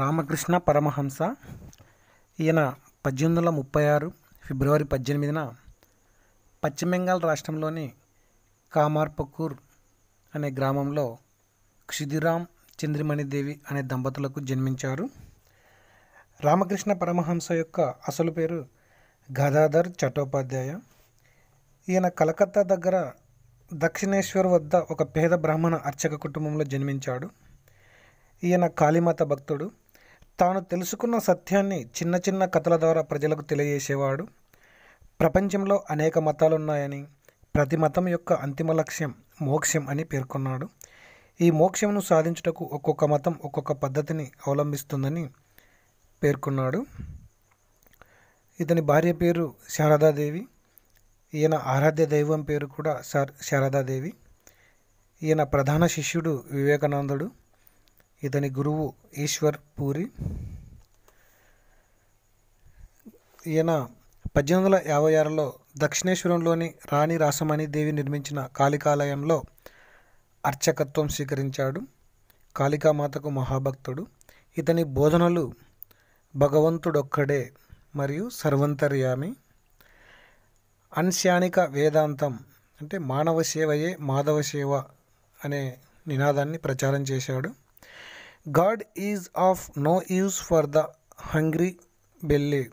రామకృష్ణ పరమహంస ఈయన పద్దెనిమిది వందల ముప్పై ఆరు ఫిబ్రవరి పద్దెనిమిదిన పశ్చిమ బెంగాల్ రాష్ట్రంలోని కామార్పకూర్ అనే గ్రామంలో క్షిదిరామ్ చంద్రమణిదేవి అనే దంపతులకు జన్మించారు రామకృష్ణ పరమహంస యొక్క అసలు పేరు గదాధర్ చట్టోపాధ్యాయ ఈయన కలకత్తా దగ్గర దక్షిణేశ్వర్ వద్ద ఒక పేద బ్రాహ్మణ అర్చక కుటుంబంలో జన్మించాడు ఈయన కాళీమాత భక్తుడు తాను తెలుసుకున్న సత్యాన్ని చిన్న చిన్న కథల ద్వారా ప్రజలకు తెలియజేసేవాడు ప్రపంచంలో అనేక మతాలు ఉన్నాయని ప్రతి మతం యొక్క అంతిమ లక్ష్యం మోక్షం అని పేర్కొన్నాడు ఈ మోక్షంను సాధించుటకు ఒక్కొక్క మతం ఒక్కొక్క పద్ధతిని అవలంబిస్తుందని పేర్కొన్నాడు ఇతని భార్య పేరు శారదాదేవి ఈయన ఆరాధ్య దైవం పేరు కూడా సార్ శారదాదేవి ఈయన ప్రధాన శిష్యుడు వివేకానందుడు ఇతని గురువు ఈశ్వర్ పూరి ఈయన పద్దెనిమిది వందల యాభై ఆరులో దక్షిణేశ్వరంలోని రాణి రాసమణి దేవి నిర్మించిన కాళికాలయంలో అర్చకత్వం స్వీకరించాడు కాళికామాతకు మహాభక్తుడు ఇతని బోధనలు భగవంతుడొక్కడే మరియు సర్వంతర్యామి అన్శానిక వేదాంతం అంటే మానవ సేవయే మాధవ సేవ అనే నినాదాన్ని ప్రచారం చేశాడు God is of no use for the hungry belly.